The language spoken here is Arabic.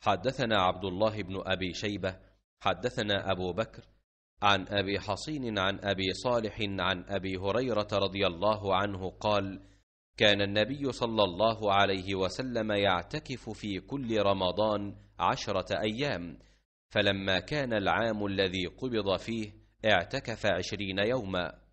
حدثنا عبد الله بن ابي شيبه حدثنا ابو بكر عن ابي حصين عن ابي صالح عن ابي هريره رضي الله عنه قال كان النبي صلى الله عليه وسلم يعتكف في كل رمضان عشره ايام فلما كان العام الذي قبض فيه اعتكف عشرين يوما